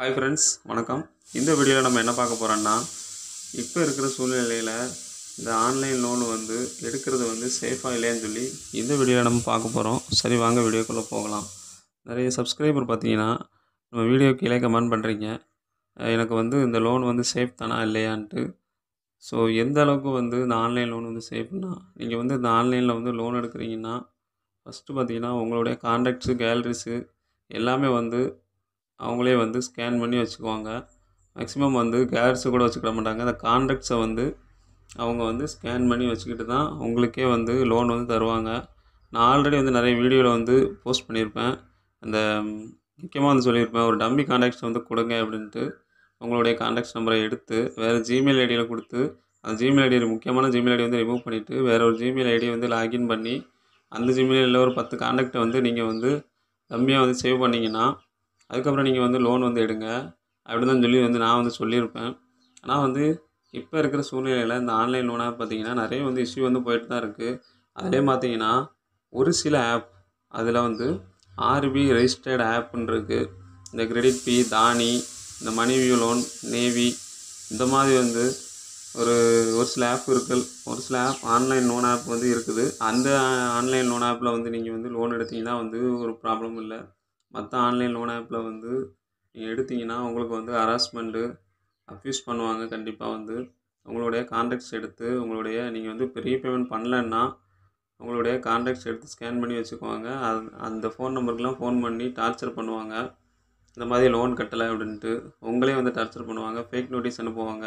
hi friends வணக்கம் இந்த வீடியோவில் நம்ம என்ன பார்க்க போகிறோன்னா இப்போ இருக்கிற சூழ்நிலையில் இந்த ஆன்லைன் லோன் வந்து எடுக்கிறது வந்து சேஃபாக இல்லையான்னு சொல்லி இந்த வீடியோவில் நம்ம பார்க்க போகிறோம் சரி வாங்க வீடியோக்குள்ளே போகலாம் நிறைய சப்ஸ்கிரைபர் பார்த்தீங்கன்னா நம்ம வீடியோ கீழே கமெண்ட் பண்ணுறீங்க எனக்கு வந்து இந்த லோன் வந்து சேஃப் தானா இல்லையான்ட்டு ஸோ எந்த அளவுக்கு வந்து இந்த ஆன்லைன் லோன் வந்து சேஃப்னா நீங்கள் வந்து இந்த ஆன்லைனில் வந்து லோன் எடுக்கிறீங்கன்னா ஃபஸ்ட்டு பார்த்தீங்கன்னா உங்களுடைய கான்டாக்ட்ஸு கேலரிஸு எல்லாமே வந்து அவங்களே வந்து ஸ்கேன் பண்ணி வச்சுக்குவாங்க மேக்ஸிமம் வந்து கேர்ஸு கூட வச்சுக்கிட மாட்டாங்க அந்த கான்ட்ராக்ட்ஸை வந்து அவங்க வந்து ஸ்கேன் பண்ணி வச்சுக்கிட்டு தான் உங்களுக்கே வந்து லோன் வந்து தருவாங்க நான் ஆல்ரெடி வந்து நிறைய வீடியோவில் வந்து போஸ்ட் பண்ணியிருப்பேன் அந்த முக்கியமாக வந்து சொல்லியிருப்பேன் ஒரு டம்மி கான்டாக்ட்ஸ் வந்து கொடுங்க அப்படின்ட்டு உங்களுடைய கான்டாக்ட்ஸ் நம்பரை எடுத்து வேறு ஜிமெயில் ஐடியில் கொடுத்து அந்த ஜிமெயில் ஐடி முக்கியமான ஜிமெயில் ஐடி வந்து ரிமூவ் பண்ணிவிட்டு வேறு ஒரு ஜிமெயில் ஐடியை வந்து லாகின் பண்ணி அந்த ஜிமெயிலில் ஒரு பத்து கான்டாக்டை வந்து நீங்கள் வந்து கம்மியாக வந்து சேவ் பண்ணிங்கன்னா அதுக்கப்புறம் நீங்கள் வந்து லோன் வந்து எடுங்க அப்படின்னு தான் சொல்லி வந்து நான் வந்து சொல்லியிருப்பேன் ஆனால் வந்து இப்போ இருக்கிற சூழ்நிலையில் இந்த ஆன்லைன் லோனாக பார்த்தீங்கன்னா நிறைய வந்து இஷ்யூ வந்து போயிட்டு தான் இருக்குது அதிலே பார்த்தீங்கன்னா ஒரு சில ஆப் அதில் வந்து ஆர்பி ரெஜிஸ்டர்ட் ஆப்னு இருக்குது இந்த கிரெடிட் பி தானி இந்த மணிவியூ லோன் நேவி இந்த மாதிரி வந்து ஒரு ஒரு சில ஆப் இருக்குது ஒரு சில ஆப் ஆன்லைன் லோன் ஆப் வந்து இருக்குது அந்த ஆன்லைன் லோன் ஆப்பில் வந்து நீங்கள் வந்து லோன் எடுத்திங்கன்னா வந்து ஒரு ப்ராப்ளமும் இல்லை மற்ற ஆன்லைன் லோன் ஆப்பில் வந்து நீங்கள் எடுத்தீங்கன்னா உங்களுக்கு வந்து ஹராஸ்மெண்ட்டு அப்யூஸ் பண்ணுவாங்க கண்டிப்பாக வந்து உங்களுடைய கான்டாக்ட்ஸ் எடுத்து உங்களுடைய நீங்கள் வந்து இப்போ ரீபேமெண்ட் பண்ணலன்னா உங்களுடைய கான்டாக்ட்ஸ் எடுத்து ஸ்கேன் பண்ணி வச்சுக்குவாங்க அது அந்த ஃபோன் நம்பருக்கெலாம் ஃபோன் பண்ணி டார்ச்சர் பண்ணுவாங்க இந்த மாதிரி லோன் கட்டலை அப்படின்ட்டு உங்களே வந்து டார்ச்சர் பண்ணுவாங்க ஃபேக் நோட்டீஸ் அனுப்புவாங்க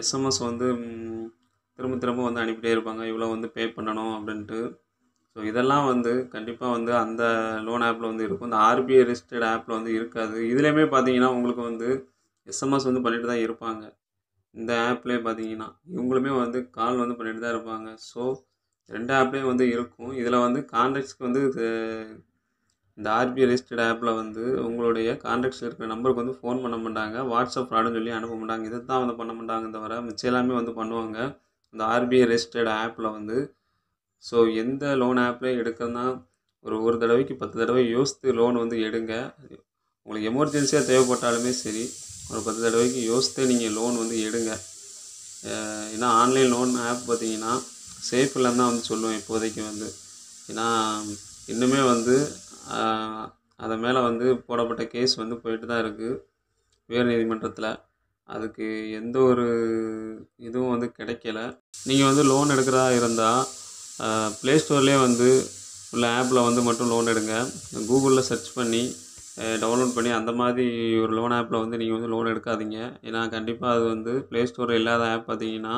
எஸ்எம்எஸ் வந்து திரும்ப திரும்ப வந்து அனுப்பிட்டே இருப்பாங்க இவ்வளோ வந்து பே பண்ணணும் அப்படின்ட்டு ஸோ இதெல்லாம் வந்து கண்டிப்பாக வந்து அந்த லோன் ஆப்பில் வந்து இருக்கும் இந்த ஆர்பிஐ ரிஜிஸ்டர்ட் ஆப்பில் வந்து இருக்காது இதுலேயுமே பார்த்தீங்கன்னா உங்களுக்கு வந்து எஸ்எம்எஸ் வந்து பண்ணிட்டு தான் இருப்பாங்க இந்த ஆப்லேயே பார்த்தீங்கன்னா இவங்களுமே வந்து கால் வந்து பண்ணிட்டு தான் இருப்பாங்க ஸோ ரெண்டு ஆப்லேயும் வந்து இருக்கும் இதில் வந்து கான்டாக்ட்ஸ்க்கு வந்து இந்த ஆர்பிஐ ரிஜிஸ்டர்ட் ஆப்பில் வந்து உங்களுடைய கான்டாக்ட்ஸ் இருக்கிற நம்பருக்கு வந்து ஃபோன் பண்ண மாட்டாங்க வாட்ஸ்அப் ஃப்ராடும் சொல்லி அனுப்ப மாட்டாங்க இதை தான் வந்து பண்ண மாட்டாங்க தவிர மிச்சம் எல்லாமே வந்து பண்ணுவாங்க இந்த ஆர்பிஐ ரிஜிஸ்டர்ட் ஆப்பில் வந்து ஸோ எந்த லோன் ஆப்லேயும் எடுக்கிறதுனா ஒரு ஒரு தடவைக்கு பத்து தடவை யோசித்து லோன் வந்து எடுங்க உங்களுக்கு எமர்ஜென்சியாக தேவைப்பட்டாலுமே சரி ஒரு பத்து தடவைக்கு யோசித்து நீங்கள் லோன் வந்து எடுங்க ஏன்னா ஆன்லைன் லோன் ஆப் பார்த்தீங்கன்னா சேஃப் இல்லைன்னு வந்து சொல்லுவேன் இப்போதைக்கு வந்து ஏன்னா இன்னுமே வந்து அதை மேலே வந்து போடப்பட்ட கேஸ் வந்து போயிட்டு தான் இருக்குது உயர் நீதிமன்றத்தில் அதுக்கு எந்த ஒரு இதுவும் வந்து கிடைக்கல நீங்கள் வந்து லோன் எடுக்கிறதா இருந்தால் ப்ளே ஸ்டோர்லேயே வந்து உள்ள ஆப்பில் வந்து மட்டும் லோன் எடுங்க கூகுளில் சர்ச் பண்ணி டவுன்லோட் பண்ணி அந்த மாதிரி ஒரு லோன் ஆப்பில் வந்து நீங்கள் வந்து லோன் எடுக்காதீங்க ஏன்னா கண்டிப்பாக அது வந்து ப்ளே ஸ்டோரில் இல்லாத ஆப் பார்த்தீங்கன்னா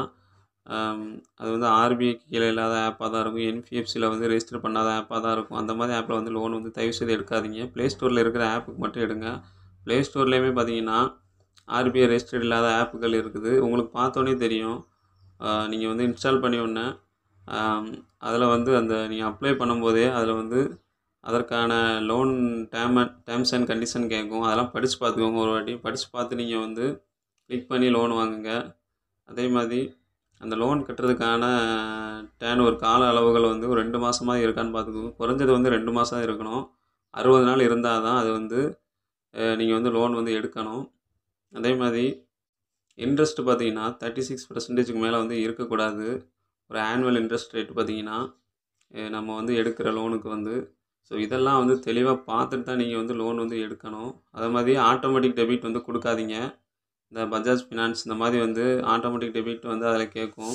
அது வந்து ஆர்பிஐ கீழே இல்லாத ஆப்பாக தான் இருக்கும் என்பிஎஃப்சியில் வந்து ரெஜிஸ்டர் பண்ணாத ஆப்பாக தான் இருக்கும் அந்த மாதிரி ஆப்பில் வந்து லோன் வந்து தயவு செய்து எடுக்காதீங்க ப்ளே ஸ்டோரில் இருக்கிற ஆப்புக்கு மட்டும் எடுங்க ப்ளே ஸ்டோர்லேயுமே பார்த்தீங்கன்னா ஆர்பிஐ ரெஜிஸ்டர் இல்லாத ஆப்புகள் இருக்குது உங்களுக்கு பார்த்தோன்னே தெரியும் நீங்கள் வந்து இன்ஸ்டால் பண்ணி ஒன்று அதில் வந்து அந்த நீங்கள் அப்ளை பண்ணும்போதே அதில் வந்து அதற்கான loan term and terms and condition கேட்கும் அதெல்லாம் படித்து பார்த்துக்கோங்க ஒரு வாட்டி படித்து பார்த்து நீங்கள் வந்து கிளிக் பண்ணி லோன் வாங்குங்க அதே மாதிரி அந்த லோன் கட்டுறதுக்கான டேன் ஒரு கால அளவுகள் வந்து ஒரு ரெண்டு மாதமாக இருக்கான்னு பார்த்துக்கோங்க குறைஞ்சது வந்து ரெண்டு மாதம் இருக்கணும் அறுபது நாள் இருந்தால் தான் அது வந்து நீங்கள் வந்து லோன் வந்து எடுக்கணும் அதே மாதிரி இன்ட்ரெஸ்ட் பார்த்தீங்கன்னா தேர்ட்டி சிக்ஸ் பர்சன்டேஜுக்கு மேலே வந்து இருக்கக்கூடாது ஒரு ஆனுவல் இன்ட்ரெஸ்ட் ரேட் பார்த்தீங்கன்னா நம்ம வந்து எடுக்கிற லோனுக்கு வந்து ஸோ இதெல்லாம் வந்து தெளிவாக பார்த்துட்டு தான் நீங்கள் வந்து லோன் வந்து எடுக்கணும் அதே மாதிரி ஆட்டோமேட்டிக் டெபிட் வந்து கொடுக்காதீங்க இந்த பஜாஜ் ஃபினான்ஸ் இந்த மாதிரி வந்து ஆட்டோமேட்டிக் டெபிட் வந்து அதில் கேட்கும்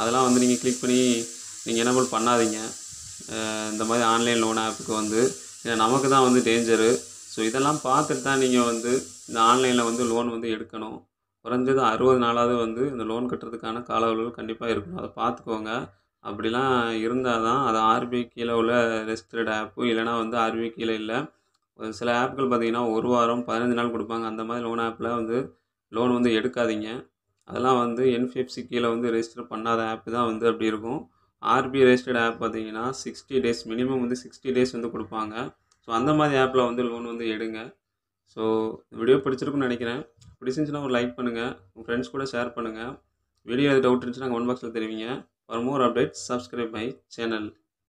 அதெல்லாம் வந்து நீங்கள் கிளிக் பண்ணி நீங்கள் எனபிள் பண்ணாதீங்க இந்த மாதிரி ஆன்லைன் லோன் ஆப்புக்கு வந்து ஏன்னா நமக்கு தான் வந்து டேஞ்சரு ஸோ இதெல்லாம் பார்த்துட்டு தான் நீங்கள் வந்து இந்த ஆன்லைனில் வந்து லோன் வந்து எடுக்கணும் குறைஞ்சது அறுபது நாளாவது வந்து இந்த லோன் கட்டுறதுக்கான கால அளவு கண்டிப்பாக இருக்கணும் அதை பார்த்துக்கோங்க அப்படிலாம் இருந்தால் தான் அது ஆர்பிஐ கீழே உள்ள ரெஜிஸ்டர்ட் ஆப்பு இல்லைனா வந்து ஆர்பிஐ கீழே இல்லை சில ஆப்புகள் பார்த்திங்கன்னா ஒரு வாரம் பதினஞ்சு நாள் கொடுப்பாங்க அந்த மாதிரி லோன் ஆப்பில் வந்து லோன் வந்து எடுக்காதீங்க அதெல்லாம் வந்து என்ஃபிஎஃப்சி கீழே வந்து ரெஜிஸ்டர் பண்ணாத ஆப்பு தான் வந்து அப்படி இருக்கும் ஆர்பிஐ ரெஜிஸ்டர்ட் ஆப் பார்த்தீங்கன்னா சிக்ஸ்டி டேஸ் மினிமம் வந்து சிக்ஸ்டி டேஸ் வந்து கொடுப்பாங்க ஸோ அந்த மாதிரி ஆப்பில் வந்து லோன் வந்து எடுங்க ஸோ வீடியோ பிடிச்சிருக்குன்னு நினைக்கிறேன் பிடிச்சிருந்துச்சுன்னா ஒரு லைக் பண்ணுங்கள் உங்கள் ஃப்ரெண்ட்ஸ் கூட ஷேர் பண்ணுங்கள் வெளியே டவுட் இருந்துச்சுன்னா கமெண்ட் பாக்ஸில் தெரிவிங்க for more updates subscribe my channel